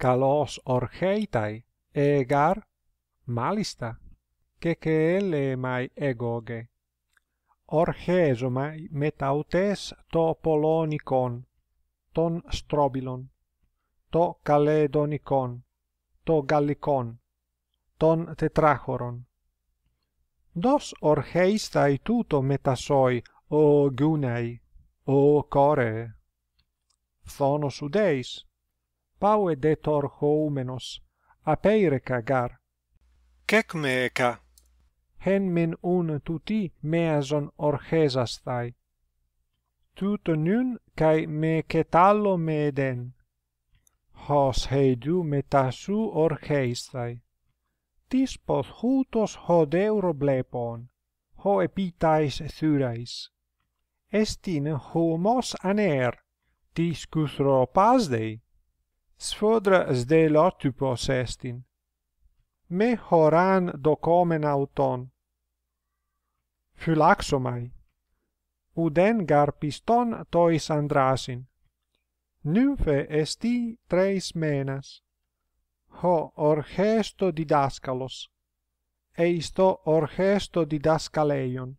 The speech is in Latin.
Kalos orgeitai e malista che che elle mai egoge orgesoma metautes to polonikon, ton strobilon to caledonicon to gallicon ton tetrachoron. dos orgeista et tuto metasoi o gunei o core thonos udeis pau et etor homenos apeire cagar kek un tuti meason orgesas tai nun kai me ketallo meden hos heidu metasu orgeistai tis pos hutos ho deuro blepon ho epitais thurais estin homos aner tis kuthro pasdei Sfodra zde loti po sestin. Me horan docomen auton. Phylaxoma i. Uden garpiston tois andrasin. Nymphe esti tres menas. Ho orgesto didaskalos. Eisto orgesto didaskaleion.